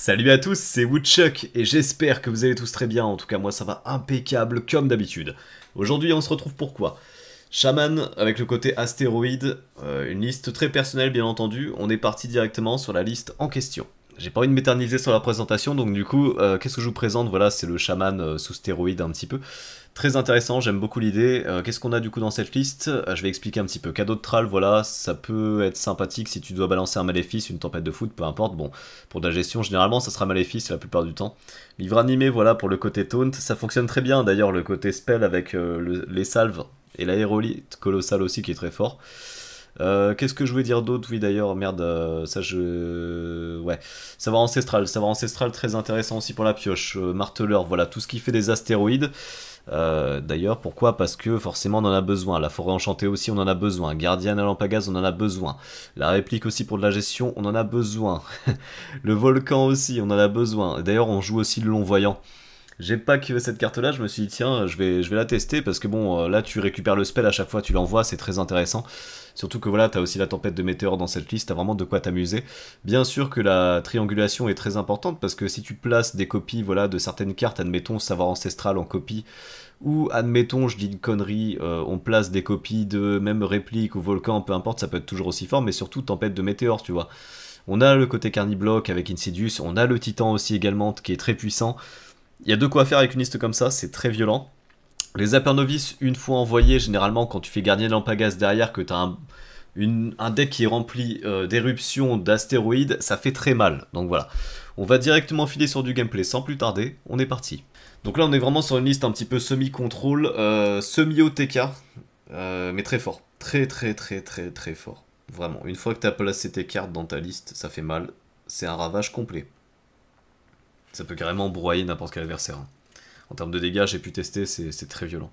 Salut à tous, c'est Woodchuck et j'espère que vous allez tous très bien, en tout cas moi ça va impeccable comme d'habitude. Aujourd'hui on se retrouve pour quoi Shaman avec le côté astéroïde, euh, une liste très personnelle bien entendu, on est parti directement sur la liste en question. J'ai pas envie de m'éterniser sur la présentation, donc du coup, euh, qu'est-ce que je vous présente Voilà, c'est le chaman euh, sous stéroïde un petit peu. Très intéressant, j'aime beaucoup l'idée. Euh, qu'est-ce qu'on a du coup dans cette liste euh, Je vais expliquer un petit peu. Cadeau de Tral, voilà, ça peut être sympathique si tu dois balancer un maléfice, une tempête de foot, peu importe. Bon, pour la gestion, généralement, ça sera maléfice la plupart du temps. Livre animé, voilà, pour le côté taunt. Ça fonctionne très bien d'ailleurs, le côté spell avec euh, les salves et l'aérolite colossal aussi qui est très fort. Euh, qu'est-ce que je voulais dire d'autre Oui, d'ailleurs, merde, euh, ça je. Ouais. Savoir ancestral. Savoir ancestral, très intéressant aussi pour la pioche. Euh, marteleur, voilà, tout ce qui fait des astéroïdes. D'ailleurs, pourquoi Parce que forcément on en a besoin. La forêt enchantée aussi, on en a besoin. Gardienne à lampagaz, on en a besoin. La réplique aussi pour de la gestion, on en a besoin. le volcan aussi, on en a besoin. D'ailleurs, on joue aussi le long voyant j'ai pas que cette carte là, je me suis dit tiens, je vais, je vais la tester parce que bon, euh, là tu récupères le spell à chaque fois, tu l'envoies, c'est très intéressant. Surtout que voilà, t'as aussi la tempête de météores dans cette liste, t'as vraiment de quoi t'amuser. Bien sûr que la triangulation est très importante parce que si tu places des copies voilà, de certaines cartes, admettons savoir ancestral en copie, ou admettons, je dis une connerie, euh, on place des copies de même réplique ou volcan, peu importe, ça peut être toujours aussi fort, mais surtout tempête de météores, tu vois. On a le côté Carnibloc avec Insidious, on a le Titan aussi également qui est très puissant. Il y a de quoi faire avec une liste comme ça, c'est très violent. Les apernovis, une fois envoyés, généralement quand tu fais gardien de lampagas derrière, que tu as un, deck qui est rempli euh, d'éruptions, d'astéroïdes, ça fait très mal. Donc voilà, on va directement filer sur du gameplay sans plus tarder, on est parti. Donc là on est vraiment sur une liste un petit peu semi-contrôle, euh, semi-OTK, euh, mais très fort. Très très très très très fort. Vraiment, une fois que tu as placé tes cartes dans ta liste, ça fait mal, c'est un ravage complet. Ça peut carrément broyer n'importe quel adversaire. Hein. En termes de dégâts, j'ai pu tester, c'est très violent.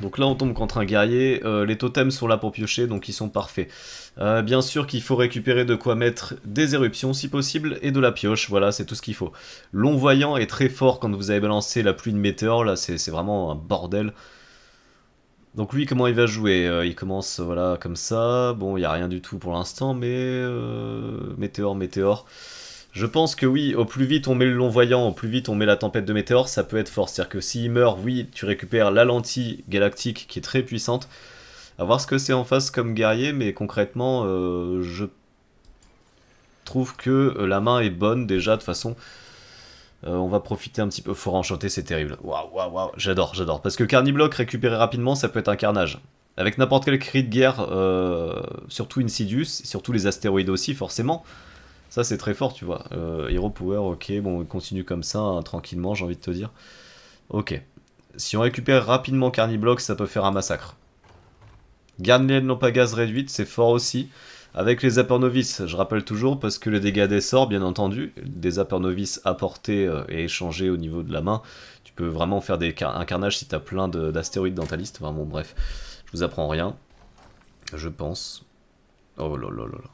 Donc là on tombe contre un guerrier, euh, les totems sont là pour piocher donc ils sont parfaits. Euh, bien sûr qu'il faut récupérer de quoi mettre des éruptions si possible et de la pioche, voilà c'est tout ce qu'il faut. voyant est très fort quand vous avez balancé la pluie de météores, là c'est vraiment un bordel. Donc lui comment il va jouer euh, Il commence voilà comme ça, bon il n'y a rien du tout pour l'instant mais météore, météore. Je pense que oui, au plus vite on met le long voyant, au plus vite on met la tempête de météores, ça peut être fort. C'est-à-dire que s'il meurt, oui, tu récupères la lentille galactique qui est très puissante. À voir ce que c'est en face comme guerrier, mais concrètement, euh, je trouve que la main est bonne déjà de façon. Euh, on va profiter un petit peu. Fort enchanté, c'est terrible. Waouh, waouh, waouh. J'adore, j'adore. Parce que Carnibloc récupéré rapidement, ça peut être un carnage. Avec n'importe quel cri de guerre, euh, surtout Insidious, surtout les astéroïdes aussi, forcément. Ça, c'est très fort, tu vois. Euh, Hero Power, ok, bon, continue comme ça, hein, tranquillement, j'ai envie de te dire. Ok. Si on récupère rapidement Carniblock, ça peut faire un massacre. Garnier non pas gaz réduite, c'est fort aussi. Avec les Apernovis, je rappelle toujours, parce que les dégâts des sorts, bien entendu, des Apernovis apportés euh, et échangés au niveau de la main, tu peux vraiment faire des, un carnage si t'as plein d'astéroïdes dans ta liste. bon, bref, je vous apprends rien. Je pense. Oh là là là là.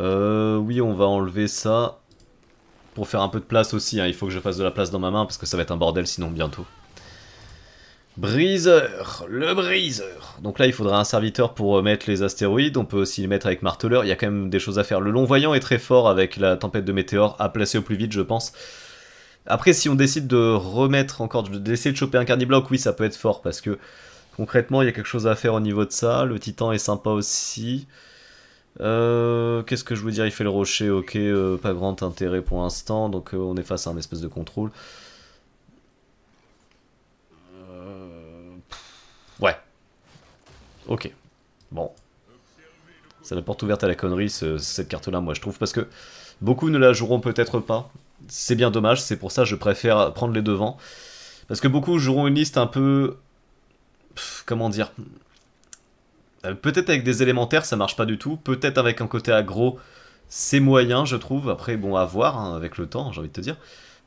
Euh, oui, on va enlever ça. Pour faire un peu de place aussi, hein. il faut que je fasse de la place dans ma main parce que ça va être un bordel sinon bientôt. Briseur, le briseur. Donc là, il faudra un serviteur pour euh, mettre les astéroïdes. On peut aussi les mettre avec marteleur. Il y a quand même des choses à faire. Le long voyant est très fort avec la tempête de Météor à placer au plus vite, je pense. Après, si on décide de remettre encore, d'essayer de choper un carnibloc, oui, ça peut être fort parce que concrètement, il y a quelque chose à faire au niveau de ça. Le titan est sympa aussi. Euh, Qu'est-ce que je veux dire Il fait le rocher, ok, euh, pas grand intérêt pour l'instant, donc euh, on est face à un espèce de contrôle. Euh, ouais. Ok. Bon. C'est la porte ouverte à la connerie, cette carte-là, moi, je trouve, parce que beaucoup ne la joueront peut-être pas. C'est bien dommage, c'est pour ça que je préfère prendre les devants. Parce que beaucoup joueront une liste un peu... comment dire euh, peut-être avec des élémentaires, ça marche pas du tout. Peut-être avec un côté aggro, c'est moyen, je trouve. Après, bon, à voir hein, avec le temps, j'ai envie de te dire.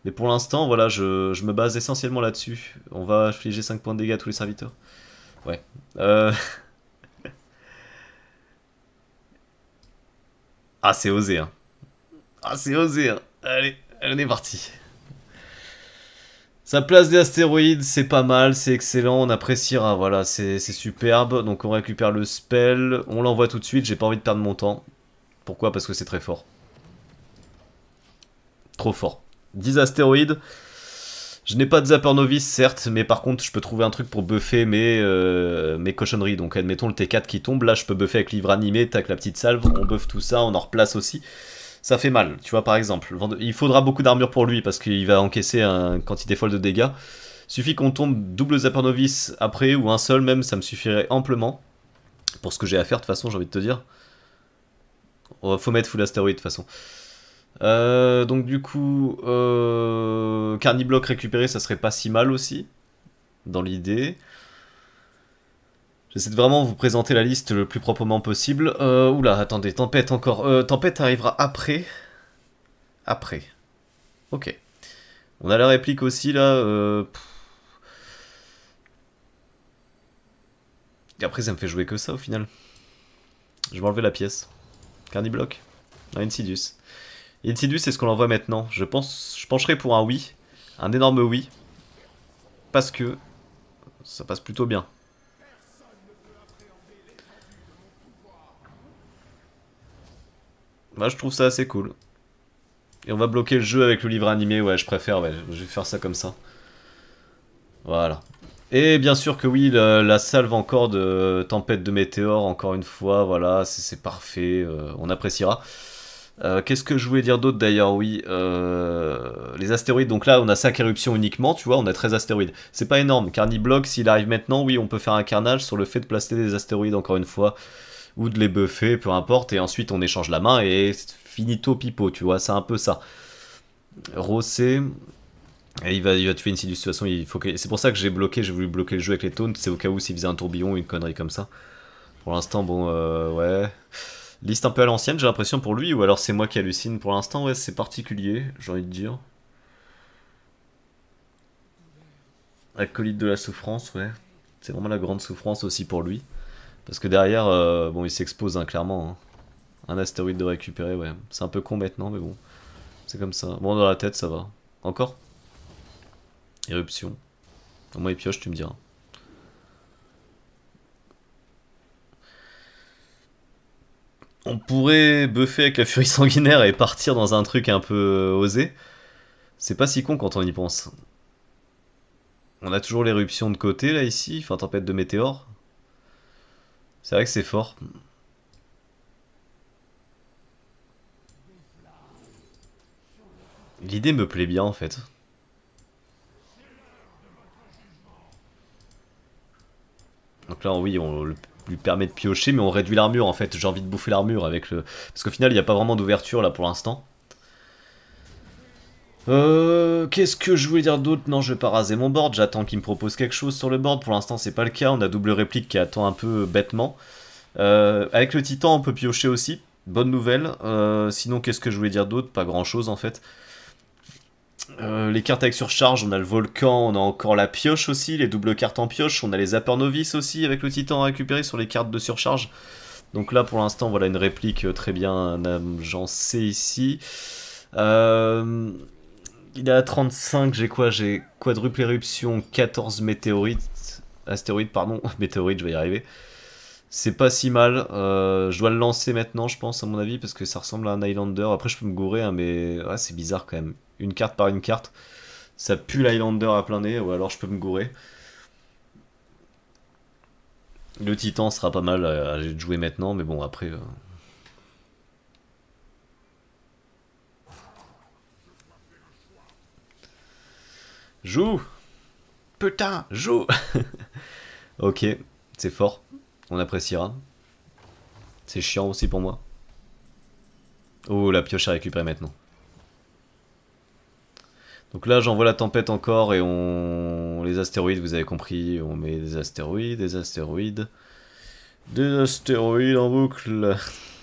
Mais pour l'instant, voilà, je, me base essentiellement là-dessus. On va infliger 5 points de dégâts à tous les serviteurs. Ouais. Euh. ah, c'est osé, hein. Ah, c'est osé, hein. Allez, on est parti. Ça place des astéroïdes, c'est pas mal, c'est excellent, on appréciera, voilà, c'est superbe. Donc on récupère le spell, on l'envoie tout de suite, j'ai pas envie de perdre mon temps. Pourquoi Parce que c'est très fort. Trop fort. 10 astéroïdes. Je n'ai pas de zapper novice, certes, mais par contre, je peux trouver un truc pour buffer mes, euh, mes cochonneries. Donc, admettons le T4 qui tombe, là, je peux buffer avec livre animé, tac, la petite salve, on buff tout ça, on en replace aussi ça fait mal. Tu vois, par exemple, il faudra beaucoup d'armure pour lui parce qu'il va encaisser une quantité folle de dégâts. Suffit qu'on tombe double Zapernovis après, ou un seul même, ça me suffirait amplement. Pour ce que j'ai à faire, de toute façon, j'ai envie de te dire. Oh, faut mettre full astéroïde, de toute façon. Euh, donc du coup, euh, bloc récupéré, ça serait pas si mal aussi, dans l'idée. J'essaie de vraiment vous présenter la liste le plus proprement possible. Euh, oula, attendez, Tempête encore. Euh, tempête arrivera après. Après. Ok. On a la réplique aussi là. Euh, Et après, ça me fait jouer que ça au final. Je vais enlever la pièce. Carniblock. Non, Insidious. Insidious, c'est ce qu'on envoie maintenant. Je, pense, je pencherai pour un oui. Un énorme oui. Parce que ça passe plutôt bien. je trouve ça assez cool. Et on va bloquer le jeu avec le livre animé, ouais, je préfère, je vais faire ça comme ça. Voilà. Et bien sûr que oui, la, salve encore de tempête de météores, encore une fois, voilà, c'est parfait, euh, on appréciera. Euh, qu'est-ce que je voulais dire d'autre d'ailleurs Oui, euh, les astéroïdes, donc là on a 5 éruptions uniquement, tu vois, on a 13 astéroïdes. C'est pas énorme, Carniblock, s'il arrive maintenant, oui, on peut faire un carnage sur le fait de placer des astéroïdes encore une fois ou de les buffer, peu importe, et ensuite on échange la main et finito pipo, tu vois, c'est un peu ça. Rossé, et il va, il va tuer une situation, il faut que... c'est pour ça que j'ai bloqué, j'ai voulu bloquer le jeu avec les taunts, c'est au cas où s'il faisait un tourbillon ou une connerie comme ça. Pour l'instant, bon, euh, ouais. Liste un peu à l'ancienne, j'ai l'impression pour lui, ou alors c'est moi qui hallucine. Pour l'instant, ouais, c'est particulier, j'ai envie de dire. Acolyte de la souffrance, ouais. C'est vraiment la grande souffrance aussi pour lui. Parce que derrière, euh, bon, il s'expose hein, clairement. Hein. Un astéroïde de récupérer, ouais. C'est un peu con maintenant, mais bon. C'est comme ça. Bon, dans la tête, ça va. Encore Éruption. Au moins, il pioche, tu me diras. on pourrait buffer avec la furie sanguinaire et partir dans un truc un peu euh, osé. C'est pas si con quand on y pense. On a toujours l'éruption de côté là ici, enfin tempête de météores. C'est vrai que c'est fort. L'idée me plaît bien en fait. Donc là, oui, on lui permet de piocher, mais on réduit l'armure en fait. J'ai envie de bouffer l'armure avec le. Parce qu'au final, il n'y a pas vraiment d'ouverture là pour l'instant. Euh, Qu'est-ce que je voulais dire d'autre Non, je vais pas raser mon board, j'attends qu'il me propose quelque chose sur le board. Pour l'instant, c'est pas le cas, on a double réplique qui attend un peu euh, bêtement. Euh, avec le titan, on peut piocher aussi, bonne nouvelle. Euh, sinon, qu'est-ce que je voulais dire d'autre Pas grand-chose en fait. les cartes avec surcharge, on a le volcan, on a encore la pioche aussi, les doubles cartes en pioche, on a les zapper novices aussi avec le titan à récupérer sur les cartes de surcharge. Donc là pour l'instant voilà une réplique très bien agencée ici. Euh, il est à 35, j'ai quoi J'ai quadruple éruption, 14 météorites. Astéroïdes, pardon. Météorites, je vais y arriver. C'est pas si mal. Euh, je dois le lancer maintenant, je pense, à mon avis, parce que ça ressemble à un Highlander. Après, je peux me gourer, hein, mais c'est bizarre quand même. Une carte par une carte. Ça pue l'Highlander à plein nez, ou alors je peux me gourer. Le Titan sera pas mal à, jouer maintenant, mais bon, après. Euh, Joue Putain, joue Ok, c'est fort. On appréciera. C'est chiant aussi pour moi. Oh, la pioche est récupérée maintenant. Donc là, j'envoie la tempête encore et on... Les astéroïdes, vous avez compris, on met des astéroïdes, des astéroïdes... Des astéroïdes en boucle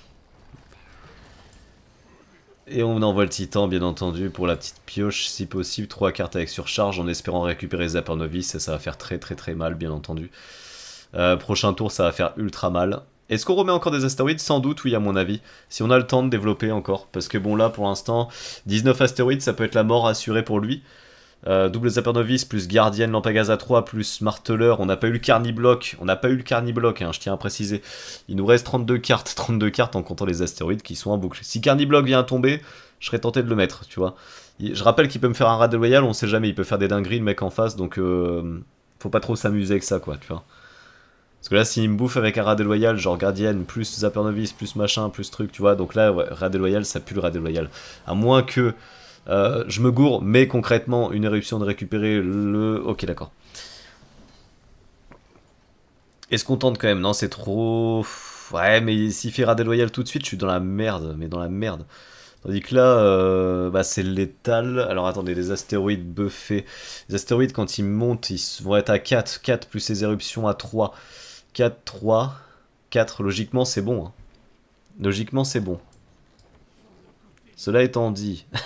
Et on envoie le titan, bien entendu, pour la petite pioche, si possible, trois cartes avec surcharge, en espérant récupérer Zapernovis. et ça va faire très très très mal, bien entendu. Euh, prochain tour, ça va faire ultra mal. Est-ce qu'on remet encore des astéroïdes Sans doute, oui, à mon avis. Si on a le temps de développer encore. Parce que bon, là, pour l'instant, 19 astéroïdes, ça peut être la mort assurée pour lui. Euh, double Zapper plus Gardienne Lampagasa 3 plus Marteleur. On n'a pas eu le Carnibloc. On n'a pas eu le Carnibloc, hein, je tiens à préciser. Il nous reste 32 cartes. 32 cartes en comptant les astéroïdes qui sont en boucle. Si Carnibloc vient à tomber, je serais tenté de le mettre, tu vois. Je rappelle qu'il peut me faire un rat loyal, on sait jamais. Il peut faire des dingueries, le mec en face. Donc, euh, faut pas trop s'amuser avec ça, quoi, tu vois. Parce que là, s'il me bouffe avec un rat loyal, genre gardienne, plus zapper plus machin, plus truc, tu vois, donc là, ouais, rat loyal, ça pue le rat loyal. À moins que euh, je me gourre, mais concrètement, une éruption de récupérer le... Ok, d'accord. Est-ce qu'on tente quand même Non, c'est trop... Ouais, mais s'il fait déloyal tout de suite, je suis dans la merde, mais dans la merde. Tandis que là, euh, bah, c'est létal. Alors attendez, les astéroïdes buffés. Les astéroïdes, quand ils montent, ils vont être à 4. 4 plus les éruptions à 3. 4, 3, 4. Logiquement, c'est bon. Hein. Logiquement, c'est bon. Cela étant dit,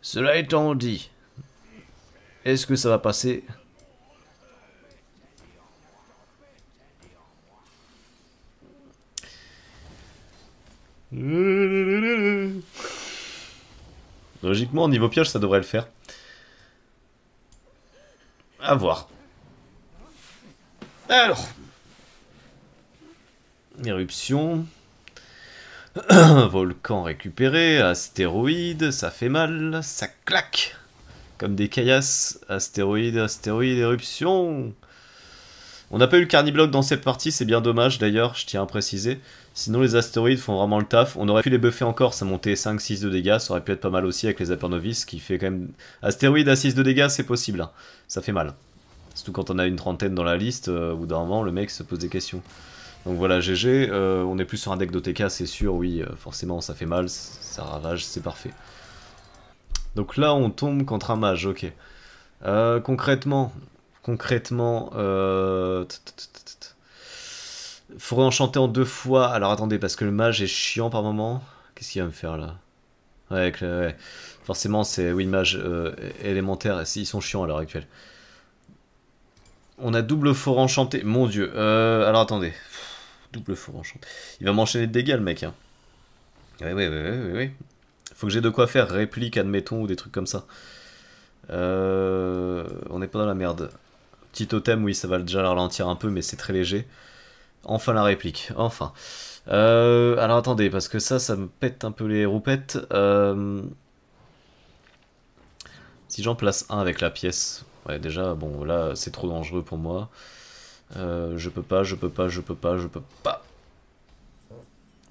Cela étant dit, est-ce que ça va passer Logiquement, au niveau pioche, ça devrait le faire. À voir. Alors. Éruption. Volcan récupéré, astéroïde, ça fait mal, ça claque Comme des caillasses, astéroïde, astéroïde, éruption On n'a pas eu le carnibloc dans cette partie, c'est bien dommage d'ailleurs, je tiens à préciser. Sinon les astéroïdes font vraiment le taf, on aurait pu les buffer encore, ça montait 5-6 de dégâts, ça aurait pu être pas mal aussi avec les Apernovis, qui fait quand même... Astéroïde à 6 de dégâts, c'est possible, hein. ça fait mal. Surtout quand on a une trentaine dans la liste, ou euh, au bout d'un moment, le mec se pose des questions. Donc voilà, GG, euh, on est plus sur un deck d'OTK, c'est sûr, oui, euh, forcément, ça fait mal, ça ravage, c'est parfait. Donc là, on tombe contre un mage, ok. Euh, concrètement, concrètement, faudrait enchanter en deux fois. Alors attendez, parce que le mage est chiant par moment. Qu'est-ce qu'il va me faire là ouais, forcément, c'est, oui, le mage élémentaire, ils sont chiants à l'heure actuelle. On a double fort enchanté, mon dieu. alors attendez, double four enchant. Il va m'enchaîner de dégâts, le mec. Hein. Oui, oui, oui, Faut que j'ai de quoi faire, réplique, admettons, ou des trucs comme ça. Euh, on n'est pas dans la merde. Petit totem, oui, ça va déjà la ralentir un peu, mais c'est très léger. Enfin la réplique, enfin. Euh, alors attendez, parce que ça, ça me pète un peu les roupettes. Euh, si j'en place un avec la pièce, ouais, déjà, bon, là, c'est trop dangereux pour moi. Euh, je peux pas, je peux pas, je peux pas, je peux pas.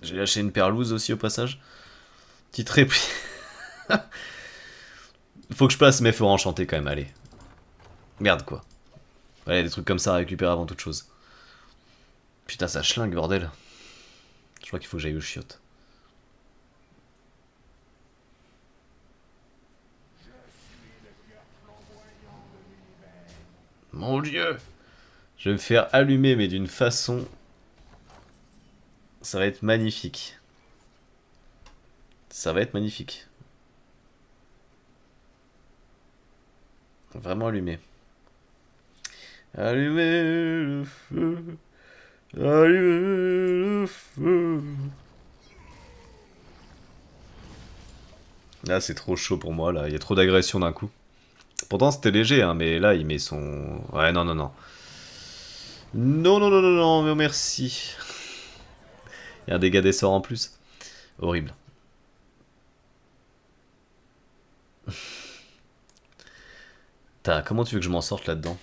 J'ai lâché une perlouse aussi au passage. Petite réplique. Faut que je passe mes faut enchanter quand même, allez. Merde quoi. a des trucs comme ça à récupérer avant toute chose. Putain, ça chlingue bordel. Je crois qu'il faut que j'aille au chiottes. Mon dieu je vais me faire allumer, mais d'une façon... Ça va être magnifique. Ça va être magnifique. Vraiment allumé. Allumer le feu. Allumer le feu. Là, c'est trop chaud pour moi, là. Il y a trop d'agression d'un coup. Pourtant, c'était léger, hein, mais là, il met son... Ouais, non, non, non. Non, non, non, non, non, mais merci. Il y a un dégât d'essor en plus. Horrible. comment tu veux que je m'en sorte là-dedans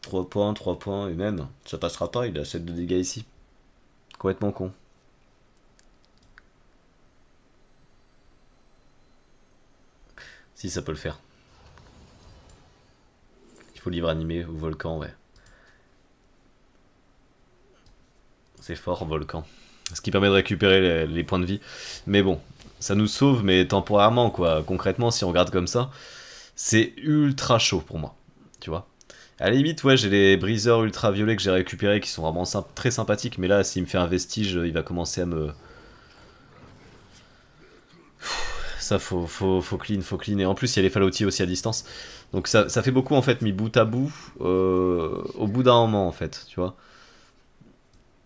3 points, 3 points, et même, ça passera pas, il a 7 de dégâts ici. Complètement con. ça peut le faire. Il faut livre animé ou volcan, ouais. C'est fort, volcan. Ce qui permet de récupérer les, points de vie. Mais bon, ça nous sauve, mais temporairement, quoi. Concrètement, si on regarde comme ça, c'est ultra chaud pour moi. Tu vois à la limite, ouais, j'ai les briseurs ultraviolets que j'ai récupérés qui sont vraiment très sympathiques, mais là, s'il me fait un vestige, il va commencer à me, ça faut, clean, faut clean. Et en plus, il y a les falotis aussi à distance. Donc ça, fait beaucoup en fait, mis bout à bout, euh, au bout d'un moment en fait, tu vois.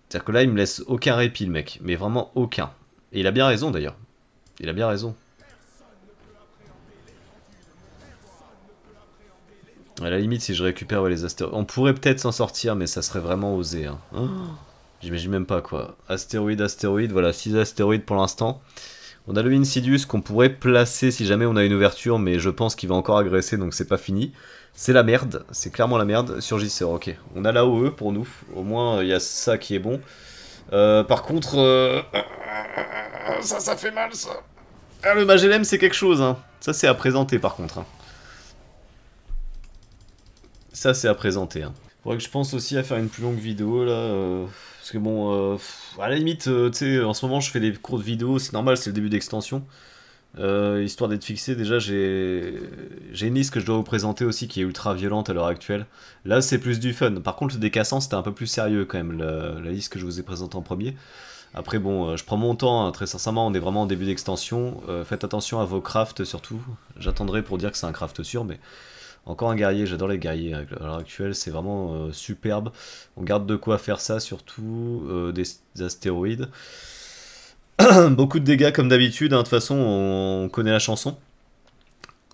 C'est-à-dire que là, il me laisse aucun répit le mec, mais vraiment aucun. Et il a bien raison d'ailleurs. Il a bien raison. À la limite, si je récupère les astéroïdes... On pourrait peut-être s'en sortir, mais ça serait vraiment osé. Hein. Oh, j'imagine même pas quoi. Astéroïde, astéroïde, voilà, 6 astéroïdes pour l'instant. On a le Insidious qu'on pourrait placer si jamais on a une ouverture, mais je pense qu'il va encore agresser, donc c'est pas fini. C'est la merde, c'est clairement la merde. Surgisseur, ok. On a OE pour nous, au moins il y a ça qui est bon. Euh, par contre, euh, ça, ça fait mal ça. Ah, le Magellem c'est quelque chose, hein. Ça c'est à présenter par contre. Hein. Ça c'est à présenter, hein que je pense aussi à faire une plus longue vidéo là. Euh, parce que bon, euh, à la limite, euh, tu sais, en ce moment je fais des courtes vidéos, c'est normal, c'est le début d'extension. histoire d'être fixé, déjà j'ai une liste que je dois vous présenter aussi qui est ultra violente à l'heure actuelle. Là c'est plus du fun. Par contre, le décassant c'était un peu plus sérieux quand même, la, liste que je vous ai présentée en premier. Après bon, je prends mon temps, hein, très sincèrement, on est vraiment en début d'extension. faites attention à vos crafts surtout. J'attendrai pour dire que c'est un craft sûr, mais encore un guerrier, j'adore les guerriers hein. à l'heure actuelle, c'est vraiment euh, superbe. On garde de quoi faire ça, surtout euh, des, astéroïdes. Beaucoup de dégâts comme d'habitude, hein. de toute façon on, connaît la chanson.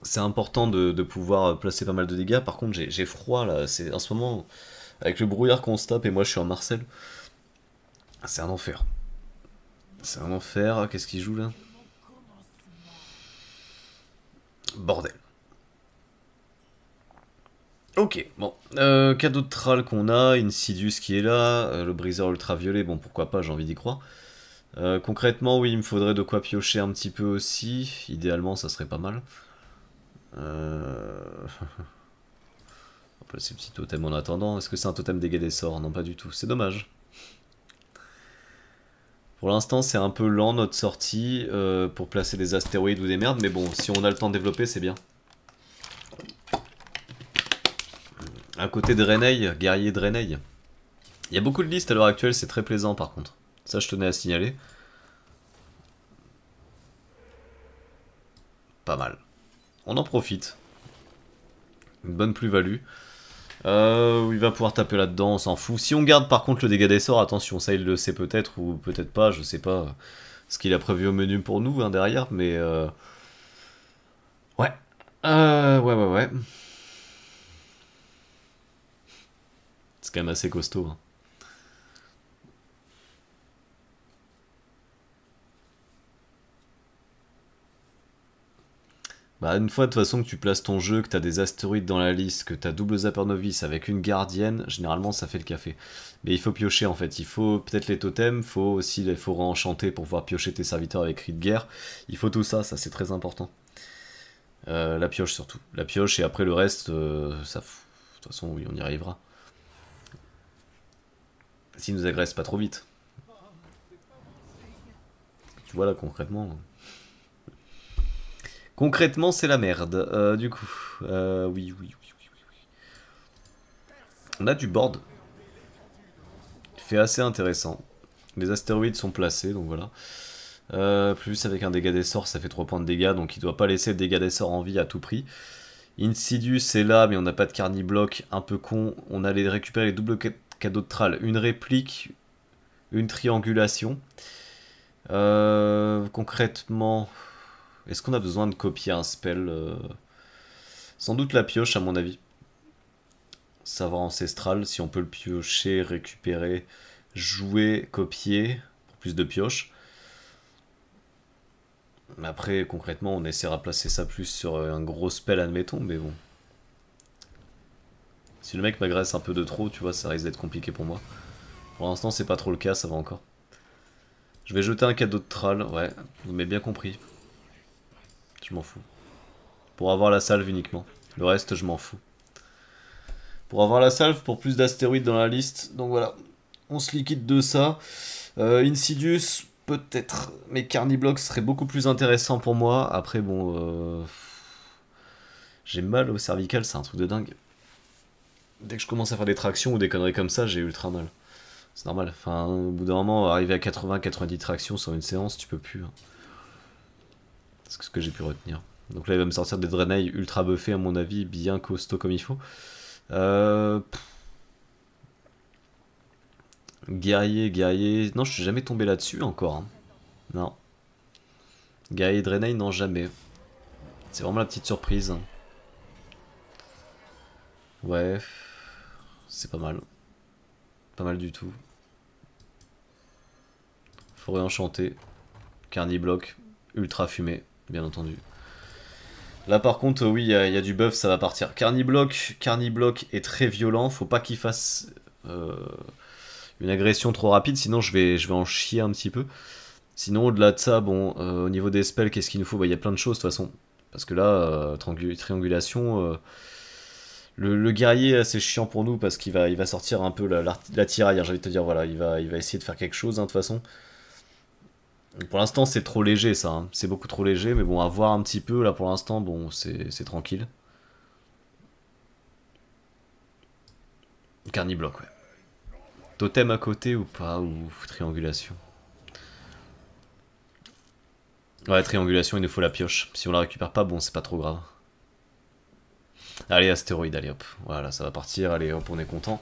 C'est important de, pouvoir placer pas mal de dégâts, par contre j'ai froid là, en ce moment, avec le brouillard qu'on se tape et moi je suis en Marcel, c'est un enfer. C'est un enfer, qu'est-ce qu'il joue là Bordel. Ok, bon. Euh, cadeau de tral qu'on a, Insidious qui est là, euh, le briseur ultraviolet, bon pourquoi pas, j'ai envie d'y croire. Euh, concrètement, oui, il me faudrait de quoi piocher un petit peu aussi. Idéalement, ça serait pas mal. Euh... va placer le en attendant. Est-ce que c'est un totem dégâts des sorts Non, pas du tout. C'est dommage. Pour l'instant, c'est un peu lent notre sortie euh, pour placer des astéroïdes ou des merdes, mais bon, si on a le temps de développer, c'est bien. À côté de Renei, guerrier de Renei. Il y a beaucoup de listes à l'heure actuelle, c'est très plaisant par contre. Ça je tenais à signaler. Pas mal. On en profite. Une bonne plus-value. Euh, il va pouvoir taper là-dedans, on s'en fout. Si on garde par contre le dégât des sorts, attention, ça il le sait peut-être ou peut-être pas, je sais pas ce qu'il a prévu au menu pour nous hein, derrière, mais... Euh, euh, ouais. ouais, ouais, ouais. c'est quand même assez costaud. Hein. Bah, une fois de toute façon que tu places ton jeu, que tu as des astéroïdes dans la liste, que tu as double Zapper Novice avec une gardienne, généralement ça fait le café. Mais il faut piocher en fait, il faut peut-être les totems, faut aussi les forêts enchantées pour pouvoir piocher tes serviteurs avec cri de guerre. Il faut tout ça, ça c'est très important. Euh, la pioche surtout. La pioche et après le reste, euh, ça... De toute façon oui, on y arrivera. S'ils nous agresse pas trop vite. Tu vois là concrètement. Concrètement c'est la merde. Euh, du coup, euh, oui, oui, oui, oui, oui. On a du board. Fait assez intéressant. Les astéroïdes sont placés, donc voilà. Euh, plus avec un dégât des sorts, ça fait 3 points de dégâts, donc il doit pas laisser le dégât des sorts en vie à tout prix. Insidious est là, mais on n'a pas de bloc. un peu con. On allait récupérer les doubles cadeau de Tral. Une réplique, une triangulation. Euh, concrètement, est-ce qu'on a besoin de copier un spell euh, Sans doute la pioche, à mon avis. Savoir ancestral, si on peut le piocher, récupérer, jouer, copier, pour plus de pioches. Après, concrètement, on essaiera de placer ça plus sur un gros spell, admettons, mais bon. Si le mec m'agresse un peu de trop, tu vois, ça risque d'être compliqué pour moi. Pour l'instant, c'est pas trop le cas, ça va encore. Je vais jeter un cadeau de troll, ouais, vous m'avez bien compris. Je m'en fous. Pour avoir la salve uniquement. Le reste, je m'en fous. Pour avoir la salve, pour plus d'astéroïdes dans la liste. Donc voilà, on se liquide de ça. Euh, Insidious, peut-être. Mais Carniblock serait beaucoup plus intéressant pour moi. Après, bon... Euh, j'ai mal au cervical, c'est un truc de dingue dès que je commence à faire des tractions ou des conneries comme ça, j'ai ultra mal. C'est normal. Enfin, au bout d'un moment, arriver à 80-90 tractions sur une séance, tu peux plus. Hein. C'est ce que j'ai pu retenir. Donc là, il va me sortir des Draenei ultra buffés, à mon avis, bien costaud comme il faut. Euh... Guerrier, guerrier. Non, je suis jamais tombé là-dessus encore. Hein. Non. Guerrier Draenei, non, jamais. C'est vraiment la petite surprise. Ouais c'est pas mal. Pas mal du tout. Forêt enchantée. Carnibloc. Ultra fumé, bien entendu. Là par contre, oui, il y, a du buff, ça va partir. Carnibloc, Carnibloc est très violent, faut pas qu'il fasse euh, une agression trop rapide, sinon je vais, je vais en chier un petit peu. Sinon, au-delà de ça, bon, euh, au niveau des spells, qu'est-ce qu'il nous faut bah, Il y a plein de choses de toute façon. Parce que là, euh, triangulation, le, guerrier, c'est chiant pour nous parce qu'il va, il va sortir un peu la, la, tiraille. J'allais te dire, voilà, il va, il va essayer de faire quelque chose, hein, de toute façon. Pour l'instant, c'est trop léger, ça. Hein. C'est beaucoup trop léger, mais bon, à voir un petit peu. Là, pour l'instant, bon, c'est tranquille. Carnibloc, ouais. Totem à côté ou pas Ou triangulation Ouais, triangulation, il nous faut la pioche. Si on la récupère pas, bon, c'est pas trop grave. Allez, astéroïde, allez hop. Voilà, ça va partir, allez hop, on est content.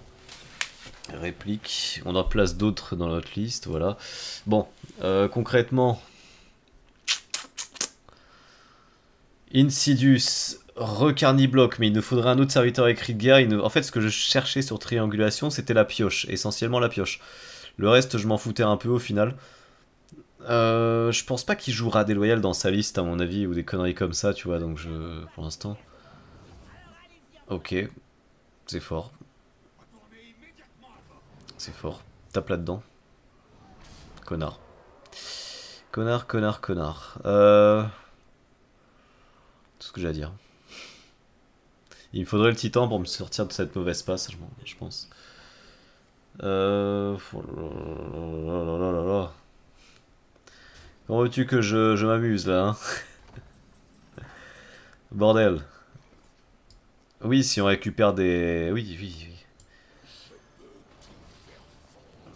Réplique, on en place d'autres dans notre liste, voilà. Bon, euh, concrètement... Insidious, Recarnibloc, mais il nous faudrait un autre serviteur écrit de guerre. En fait, ce que je cherchais sur triangulation, c'était la pioche, essentiellement la pioche. Le reste, je m'en foutais un peu au final. Euh, je pense pas qu'il jouera déloyal dans sa liste, à mon avis, ou des conneries comme ça, tu vois, donc je... pour l'instant... Ok, c'est fort. C'est fort. Tape là-dedans. Connard. Connard, connard, connard. Euh... Tout ce que j'ai à dire. Il me faudrait le titan pour me sortir de cette mauvaise passe, je pense. Euh... Comment veux-tu que je, je m'amuse là hein Bordel. Oui, si on récupère des... Oui, oui, oui.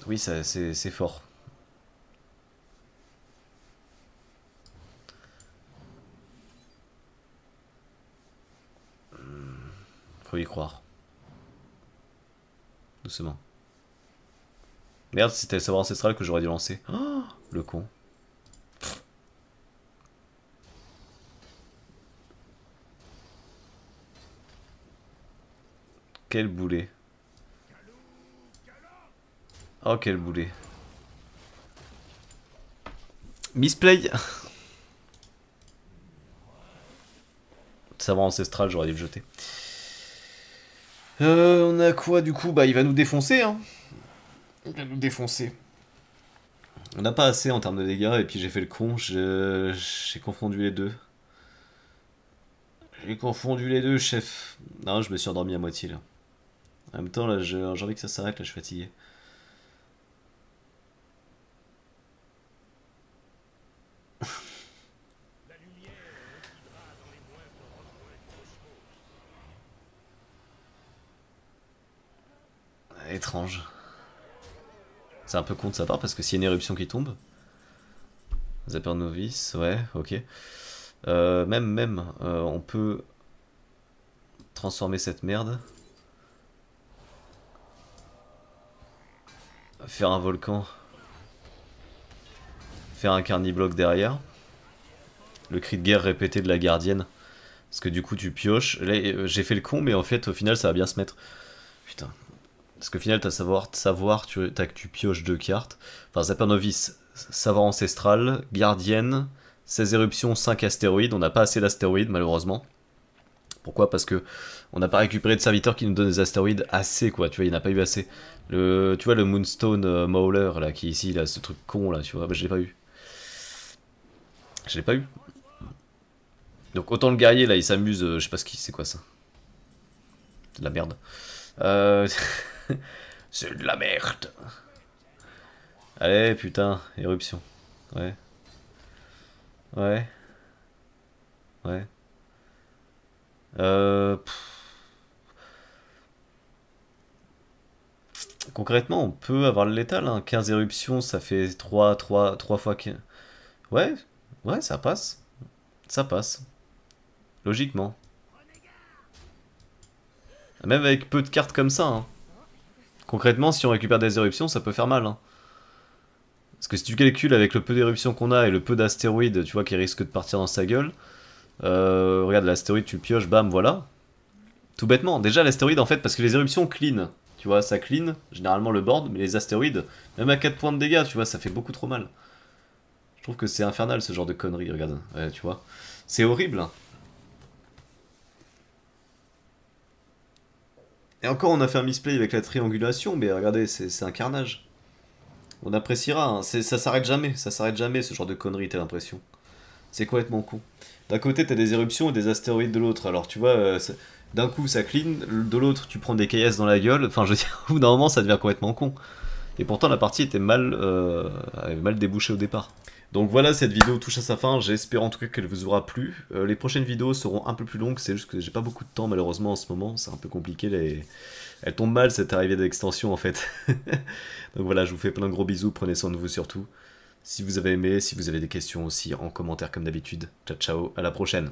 Oui, c'est fort. Hmm, faut y croire. Doucement. Merde, c'était le savoir ancestral que j'aurais dû lancer. Oh, le con. Quel boulet. Oh, quel boulet. Misplay Savoir ancestral, j'aurais dû le jeter. Euh, on a quoi du coup Bah, il va nous défoncer, hein. Il va nous défoncer. On n'a pas assez en termes de dégâts, et puis j'ai fait le con, j'ai confondu les deux. J'ai confondu les deux, chef. Non, je me suis endormi à moitié, là. En même temps, là, j'ai envie que ça s'arrête, là, je suis fatigué. Étrange. C'est un peu con de sa parce que s'il y a une éruption qui tombe. nos novice, ouais, ok. Euh, même, même, euh, on peut transformer cette merde. Faire un volcan. Faire un carnibloc derrière. Le cri de guerre répété de la gardienne. Parce que du coup tu pioches. Euh, j'ai fait le con mais en fait au final ça va bien se mettre. Putain. Parce qu'au final t'as savoir, savoir tu, as, que tu pioches deux cartes. Enfin novice, savoir ancestral, gardienne, 16 éruptions, 5 astéroïdes. On n'a pas assez d'astéroïdes malheureusement. Pourquoi Parce que on n'a pas récupéré de serviteurs qui nous donne des astéroïdes assez, quoi. Tu vois, il n'a en a pas eu assez. Le, tu vois, le Moonstone Mawler euh, Mauler, là, qui est ici, là, ce truc con, là, tu vois, bah, je l'ai pas eu. Je l'ai pas eu. Donc, autant le guerrier, là, il s'amuse, euh, je sais pas ce qui, c'est quoi ça de la merde. Euh, c'est de la merde. Allez, putain, éruption. Ouais. Ouais. Ouais. Euh, Concrètement, on peut avoir le létal. 15 hein. éruptions, ça fait 3, 3, fois 15. Ouais, ouais, ça passe. Ça passe. Logiquement. Même avec peu de cartes comme ça. Hein. Concrètement, si on récupère des éruptions, ça peut faire mal. Hein. Parce que si tu calcules avec le peu d'éruptions qu'on a et le peu d'astéroïdes, tu vois, qui risquent de partir dans sa gueule, euh, regarde, l'astéroïde, tu pioches, bam, voilà. Tout bêtement, déjà l'astéroïde en fait, parce que les éruptions clean, tu vois, ça clean, généralement le board, mais les astéroïdes, même à 4 points de dégâts, tu vois, ça fait beaucoup trop mal. Je trouve que c'est infernal ce genre de conneries, regarde, tu vois. C'est horrible. Et encore, on a fait un misplay avec la triangulation, mais regardez, c'est un carnage. On appréciera, hein. ça s'arrête jamais, ça s'arrête jamais ce genre de conneries, t'as l'impression. C'est complètement con d'un côté, t'as des éruptions et des astéroïdes de l'autre. Alors, tu vois, euh, d'un coup, ça clean, de l'autre, tu prends des KS dans la gueule. Enfin, je veux dire, d'un moment, ça devient complètement con. Et pourtant, la partie était mal, euh, mal débouchée au départ. Donc voilà, cette vidéo touche à sa fin. J'espère en tout cas qu'elle vous aura plu. Euh, les prochaines vidéos seront un peu plus longues. C'est juste que j'ai pas beaucoup de temps malheureusement en ce moment. C'est un peu compliqué. Les... Elle tombe mal cette arrivée d'extension en fait. Donc voilà, je vous fais plein de gros bisous. Prenez soin de vous surtout. Si vous avez aimé, si vous avez des questions aussi en commentaire comme d'habitude. Ciao ciao, à la prochaine.